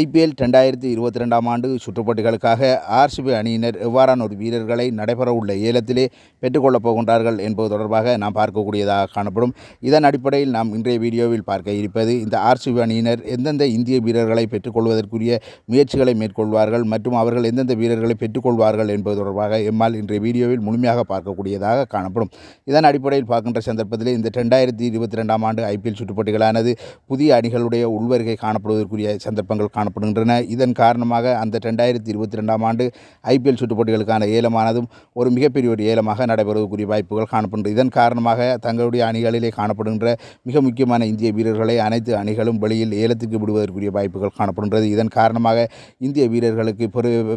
IPL ரெண்டாயிரத்தி இருபத்தி ரெண்டாம் ஆண்டு சுற்றுப்போட்டிகளுக்காக ஆர்சிபி அணியினர் எவ்வாறான ஒரு வீரர்களை நடைபெறவுள்ள ஏலத்திலே பெற்றுக்கொள்ளப் போகின்றார்கள் என்பது தொடர்பாக நாம் பார்க்கக்கூடியதாக காணப்படும் இதன் அடிப்படையில் நாம் இன்றைய வீடியோவில் பார்க்க இருப்பது இந்த ஆர்சிபி அணியினர் எந்தெந்த இந்திய வீரர்களை பெற்றுக்கொள்வதற்குரிய முயற்சிகளை மேற்கொள்வார்கள் மற்றும் அவர்கள் எந்தெந்த வீரர்களை பெற்றுக்கொள்வார்கள் என்பது தொடர்பாக எம்மால் இன்றைய வீடியோவில் முழுமையாக பார்க்கக்கூடியதாக காணப்படும் இதன் அடிப்படையில் பார்க்கின்ற சந்தர்ப்பத்தில் இந்த ரெண்டாயிரத்தி இருபத்தி ரெண்டாம் ஆண்டு ஐபிஎல் சுற்றுப்போட்டிகளானது புதிய அணிகளுடைய உள்வருகை காணப்படுவதற்குரிய சந்தர்ப்பங்கள் காணப்படுகின்றன இதன் காரணமாக அந்த ரெண்டாயிரத்தி இருபத்தி ரெண்டாம் ஆண்டு ஐபிஎல் சுற்றுப் போட்டிகளுக்கான ஏலமானதும் ஒரு மிகப்பெரிய ஒரு ஏலமாக நடைபெறுவதற்குரிய வாய்ப்புகள் காணப்படுகின்றன இதன் காரணமாக தங்களுடைய அணிகளிலே காணப்படுகின்ற மிக முக்கியமான இந்திய வீரர்களை அனைத்து அணிகளும் வெளியில் ஏலத்துக்கு விடுவதற்குரிய வாய்ப்புகள் காணப்படுகின்றது இதன் காரணமாக இந்திய வீரர்களுக்கு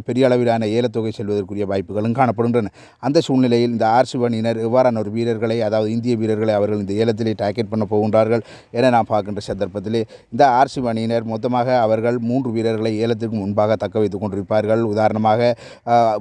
பெரிய அளவிலான ஏலத்தொகை செல்வதற்குரிய வாய்ப்புகளும் காணப்படுகின்றன அந்த சூழ்நிலையில் இந்த அணியினர் இவ்வாறான ஒரு வீரர்களை அதாவது இந்திய வீரர்களை அவர்கள் இந்த ஏலத்திலே டார்கெட் பண்ண போகின்றார்கள் என நாம் பார்க்கின்ற சந்தர்ப்பத்தில் இந்த அணியினர் மொத்தமாக அவர்கள் மூன்று வீரர்களை ஏலத்திற்கு முன்பாக தக்க வைத்துக் கொண்டிருப்பார்கள் உதாரணமாக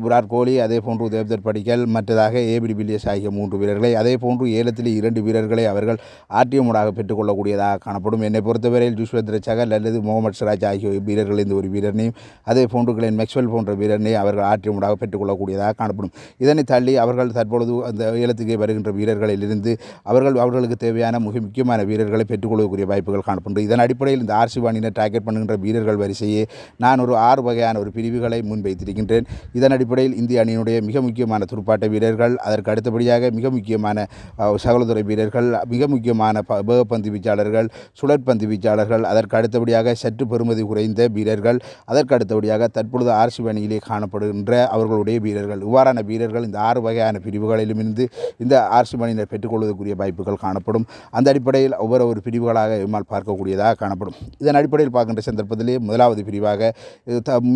விராட் கோலி அதே போன்று தேவ்தர் படிக்கல் மற்றதாக ஏபிடி வில்லியஸ் ஆகிய மூன்று வீரர்களை அதே போன்று ஏலத்தில் இரண்டு வீரர்களை அவர்கள் ஆர்டிஎம்மூடாக பெற்றுக்கொள்ளக்கூடியதாக காணப்படும் என்னை பொறுத்தவரையில் ஜுஷ்வத் சகல் அல்லது முகமது சிராஜ் ஆகிய வீரர்களின் ஒரு வீரனையும் அதே போன்று கிளைன் மெக்ஸ்வெல் போன்ற வீரனையும் அவர்கள் ஆர்டிஎம்மூடாக பெற்றுக்கொள்ளக்கூடியதாக காணப்படும் இதனை தள்ளி அவர்கள் தற்பொழுது அந்த ஏலத்துக்கு வருகின்ற வீரர்களிலிருந்து அவர்கள் அவர்களுக்கு தேவையான மிக முக்கியமான வீரர்களை பெற்றுக்கொள்ளக்கூடிய வாய்ப்புகள் காணப்படுகிறது இதன் அடிப்படையில் இந்த வாணியினை டார்கெட் பண்ணுகின்ற வீரர்கள் பிரிவுகள் வரிசையே நான் ஒரு ஆறு வகையான ஒரு பிரிவுகளை முன்வைத்திருக்கின்றேன் இதன் அடிப்படையில் இந்திய அணியினுடைய மிக முக்கியமான துடுப்பாட்ட வீரர்கள் அதற்கு அடுத்தபடியாக மிக முக்கியமான சகலதுறை வீரர்கள் மிக முக்கியமான வேகப்பந்து வீச்சாளர்கள் சுழற்பந்து வீச்சாளர்கள் அதற்கு அடுத்தபடியாக சற்று பெறுமதி குறைந்த வீரர்கள் அதற்கு அடுத்தபடியாக தற்பொழுது ஆர்சி அணியிலே காணப்படுகின்ற அவர்களுடைய வீரர்கள் இவ்வாறான வீரர்கள் இந்த ஆறு வகையான பிரிவுகளிலும் இருந்து இந்த ஆர்சி அணியினர் பெற்றுக்கொள்வதற்குரிய வாய்ப்புகள் காணப்படும் அந்த அடிப்படையில் ஒவ்வொரு பிரிவுகளாக எம்மால் பார்க்கக்கூடியதாக காணப்படும் இதன் அடிப்படையில் பார்க்கின்ற சந்தர்ப்பத்திலே முதலாவது பிரிவாக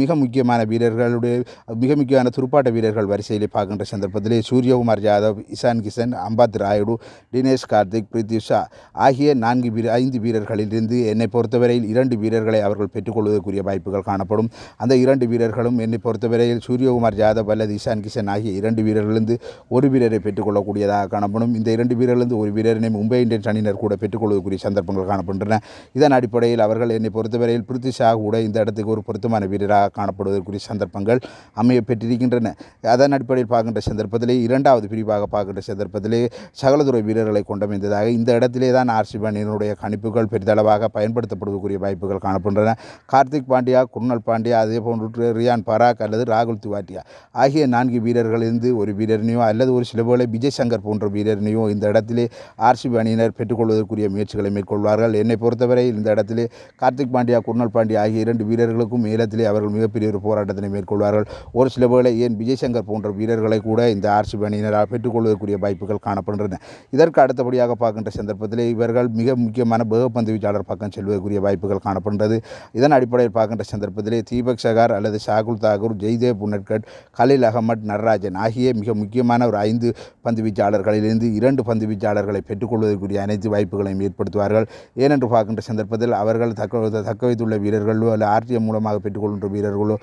மிக முக்கியமான வீரர்களுடைய மிக முக்கியமான துடுப்பாட்ட வீரர்கள் வரிசையில் பார்க்கின்ற சந்தர்ப்பத்திலே சூரியகுமார் யாதவ் இசான் கிஷன் அம்பாத் ராயுடு தினேஷ் கார்த்திக் பிரித்தி ஷா ஆகிய நான்கு வீர ஐந்து வீரர்களிலிருந்து என்னை பொறுத்தவரையில் இரண்டு வீரர்களை அவர்கள் பெற்றுக்கொள்வதற்குரிய வாய்ப்புகள் காணப்படும் அந்த இரண்டு வீரர்களும் என்னை பொறுத்தவரையில் சூரியகுமார் யாதவ் அல்லது இசான் கிஷன் ஆகிய இரண்டு வீரர்களிருந்து ஒரு வீரரை பெற்றுக்கொள்ளக்கூடியதாக காணப்படும் இந்த இரண்டு வீரர்களிருந்து ஒரு வீரரினை மும்பை இந்தியன்ஸ் அணியினர் கூட பெற்றுக்கொள்வதற்குரிய சந்தர்ப்பங்கள் காணப்படுகின்றன இதன் அடிப்படையில் அவர்கள் என்னை பொறுத்தவரையில் ஷா கூட இந்த இடத்துக்கு ஒரு பொருத்தமான வீரராக காணப்படுவதற்குரிய சந்தர்ப்பங்கள் அமைய பெற்றிருக்கின்றன அதன் அடிப்படையில் பார்க்கின்ற சந்தர்ப்பத்திலே இரண்டாவது பிரிவாக பார்க்கின்ற சந்தர்ப்பத்திலே சகலதுறை வீரர்களை கொண்டமைந்ததாக இந்த இடத்திலே தான் ஆர்சி பாண்டியனுடைய கணிப்புகள் பெரிதளவாக பயன்படுத்தப்படுவதற்குரிய வாய்ப்புகள் காணப்படுகின்றன கார்த்திக் பாண்டியா குர்னல் பாண்டியா அதே போன்று ரியான் பராக் அல்லது ராகுல் திவாட்டியா ஆகிய நான்கு வீரர்களிலிருந்து ஒரு வீரரினையோ அல்லது ஒரு சில போல விஜய் சங்கர் போன்ற வீரரினையோ இந்த இடத்திலே ஆர்சிபி அணியினர் பெற்றுக்கொள்வதற்குரிய முயற்சிகளை மேற்கொள்வார்கள் என்னை பொறுத்தவரை இந்த இடத்திலே கார்த்திக் பாண்டியா குருணல் பாண்டியா ஆகிய இரண்டு வீரர்களுக்கும் ஏலத்திலே அவர்கள் மிகப்பெரிய ஒரு போராட்டத்தினை மேற்கொள்வார்கள் ஒரு சில வேளை ஏன் விஜய்சங்கர் போன்ற வீரர்களை கூட இந்த ஆர்சி அணியினரால் பெற்றுக்கொள்வதற்குரிய வாய்ப்புகள் காணப்படுகின்றன இதற்கு அடுத்தபடியாக பார்க்கின்ற சந்தர்ப்பத்தில் இவர்கள் மிக முக்கியமான வேகப்பந்து வீச்சாளர் பக்கம் செல்வதற்குரிய வாய்ப்புகள் காணப்படுகிறது இதன் அடிப்படையில் பார்க்கின்ற சந்தர்ப்பத்திலே தீபக் சகார் அல்லது ஷாகுல் தாகூர் ஜெய்தேவ் புன்னட்கட் கலில் அகமட் நடராஜன் ஆகிய மிக முக்கியமான ஒரு ஐந்து பந்து வீச்சாளர்களிலிருந்து இரண்டு பந்து வீச்சாளர்களை பெற்றுக்கொள்வதற்குரிய அனைத்து வாய்ப்புகளையும் ஏற்படுத்துவார்கள் ஏனென்று பார்க்கின்ற சந்தர்ப்பத்தில் அவர்கள் தக்க தக்க வைத்துள்ள வீரர்கள் வீரர்களோ ஆர்டிஎம் மூலமாக பெற்றுக்கொள்கின்ற வீரர்களோ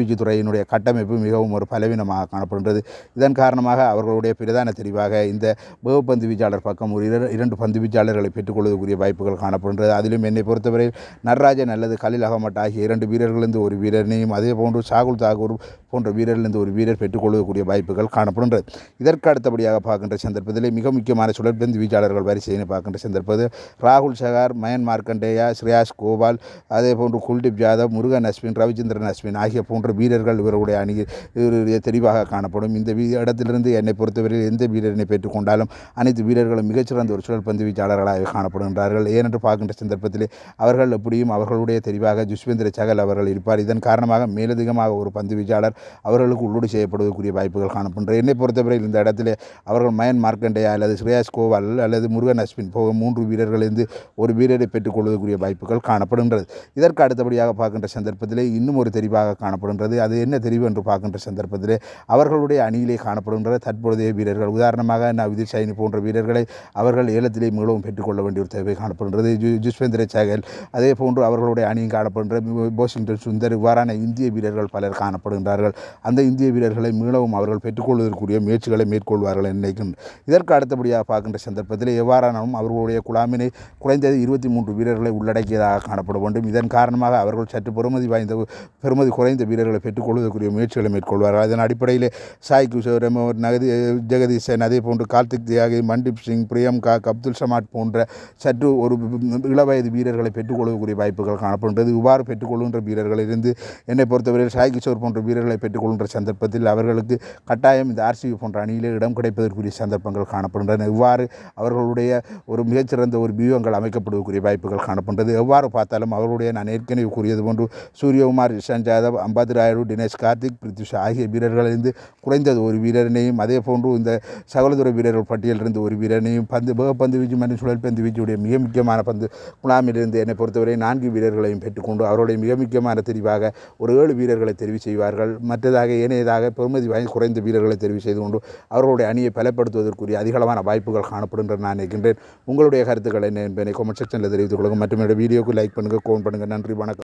வீச்சு துறையினுடைய கட்டமைப்பு மிகவும் ஒரு பலவீனமாக காணப்படுகின்றது இதன் காரணமாக அவர்களுடைய பிரதான தெரிவாக இந்த வேவு பந்து வீச்சாளர் பக்கம் ஒரு இரண்டு பந்து வீச்சாளர்களை பெற்றுக்கொள்வதற்குரிய வாய்ப்புகள் காணப்படுகின்றது அதிலும் என்னை பொறுத்தவரை நடராஜன் அல்லது கலில் அகமட் ஆகிய இரண்டு வீரர்களிலிருந்து ஒரு வீரனையும் அதே போன்று சாகுல் தாகூர் போன்ற வீரர்களிலிருந்து ஒரு வீரர் பெற்றுக்கொள்வதற்குரிய வாய்ப்புகள் காணப்படுகின்றது இதற்கு அடுத்தபடியாக பார்க்கின்ற சந்தர்ப்பத்தில் மிக முக்கியமான சுழற்பந்து வீச்சாளர்கள் வரிசையினை பார்க்கின்ற சந்தர்ப்பத்தில் ராகுல் சகார் மயன் மார்க்கண்டேயா ஸ்ரேயாஸ் கோபால் அதே போன்று குல்தீப் ஜாதவ் முருகன் அஸ்வின் ரவிச்சந்திரன் அஸ்வின் ஆகிய போன்ற வீரர்கள் இவருடைய அணியில் தெளிவாக காணப்படும் இந்த இடத்திலிருந்து என்னை பொறுத்தவரையில் எந்த வீரரினை பெற்றுக்கொண்டாலும் அனைத்து வீரர்களும் மிகச்சிறந்த ஒரு பந்து வீச்சாளர்களாக காணப்படுகின்றார்கள் ஏனென்று பார்க்கின்ற சந்தர்ப்பத்தில் அவர்கள் எப்படியும் அவர்களுடைய தெளிவாக ஜுஸ்வேந்திர சகல் அவர்கள் இருப்பார் இதன் காரணமாக மேலதிகமாக ஒரு பந்து வீச்சாளர் அவர்களுக்கு உள்ளோடு செய்யப்படுவதற்குரிய வாய்ப்புகள் காணப்படுகின்றன என்னை பொறுத்தவரையில் இந்த இடத்திலே அவர்கள் மயன் மார்க்கண்டேயா அல்லது ஸ்ரேயாஸ் கோவால் அல்லது முருகன் அஸ்வின் போக மூன்று வீரர்களிலிருந்து ஒரு வீரரை பெற்றுக்கொள்வதற்குரிய வாய்ப்புகள் காணப்படுகின்றது இதற்கு அடுத்த அடுத்தபடியாக பார்க்கின்ற சந்தர்ப்பத்திலே இன்னும் ஒரு தெரிவாக காணப்படுகின்றது அது என்ன தெரிவு என்று பார்க்கின்ற சந்தர்ப்பத்திலே அவர்களுடைய அணியிலே காணப்படுகின்ற தற்பொழுதைய வீரர்கள் உதாரணமாக நான் நவிதிர் சைனி போன்ற வீரர்களை அவர்கள் ஏலத்திலே மீளவும் பெற்றுக்கொள்ள வேண்டிய ஒரு தேவை காணப்படுகின்றது ஜுஸ்வேந்திர சேகல் அதே போன்று அவர்களுடைய அணியும் காணப்படுகின்ற போஷிங்டன் சுந்தர் இவ்வாறான இந்திய வீரர்கள் பலர் காணப்படுகின்றார்கள் அந்த இந்திய வீரர்களை மீளவும் அவர்கள் பெற்றுக்கொள்வதற்குரிய முயற்சிகளை மேற்கொள்வார்கள் என்று இதற்கு அடுத்தபடியாக பார்க்கின்ற சந்தர்ப்பத்தில் எவ்வாறானும் அவர்களுடைய குழாமினை குறைந்தது இருபத்தி மூன்று வீரர்களை உள்ளடக்கியதாக காணப்பட வேண்டும் இதன் காரணமாக காரணமாக அவர்கள் சற்று பெறுமதி வாய்ந்த பெறுமதி குறைந்த வீரர்களை பெற்றுக்கொள்வதற்குரிய முயற்சிகளை மேற்கொள்வார்கள் அதன் அடிப்படையில் சாய் கிஷோரம் நகதி ஜெகதீசன் அதே போன்று கார்த்திக் தியாகி மன்தீப் சிங் பிரியங்கா அப்துல் சமாட் போன்ற சற்று ஒரு இளவயது வீரர்களை பெற்றுக்கொள்ளக்கூடிய வாய்ப்புகள் காணப்படுகிறது இவ்வாறு பெற்றுக்கொள்கின்ற வீரர்களிலிருந்து என்னை பொறுத்தவரையில் சாய் கிஷோர் போன்ற வீரர்களை பெற்றுக்கொள்கின்ற சந்தர்ப்பத்தில் அவர்களுக்கு கட்டாயம் இந்த ஆர்சிபி போன்ற அணியிலே இடம் கிடைப்பதற்குரிய சந்தர்ப்பங்கள் காணப்படுகின்றன இவ்வாறு அவர்களுடைய ஒரு மிகச்சிறந்த ஒரு வியூகங்கள் அமைக்கப்படுவதற்குரிய வாய்ப்புகள் காணப்படுகிறது எவ்வாறு பார்த்தாலும் அவர்களுடைய நான் ஏற்கனவே கூறியது போன்று சூரியகுமார் இஷான் ஜாதவ் அம்பாதி ராயுடு தினேஷ் கார்த்திக் பிரித்விஷா ஆகிய வீரர்களிலிருந்து குறைந்தது ஒரு வீரனையும் அதே போன்று இந்த சகலதுறை வீரர்கள் பட்டியலிருந்து ஒரு வீரனையும் பந்து பந்து வீச்சு மற்றும் சுழற்பந்து வீச்சுடைய மிக முக்கியமான பந்து குழாமிலிருந்து என்னை பொறுத்தவரை நான்கு வீரர்களையும் பெற்றுக்கொண்டு அவருடைய மிக முக்கியமான தெரிவாக ஒரு ஏழு வீரர்களை தெரிவு செய்வார்கள் மற்றதாக ஏனையதாக பெருமதி வாய் குறைந்த வீரர்களை தெரிவு செய்து கொண்டு அவர்களுடைய அணியை பலப்படுத்துவதற்குரிய அதிகளவான வாய்ப்புகள் காணப்படும் என்று நான் நினைக்கின்றேன் உங்களுடைய கருத்துக்களை என்ன என்பதை கொமெண்ட் செக்ஷனில் தெரிவித்துக் கொள்ளுங்கள் மற்றும் என்னுடைய வீடியோக்கு லைக் பண்ணுங்கள் கோன் பண்ணுங்கள் நன்றி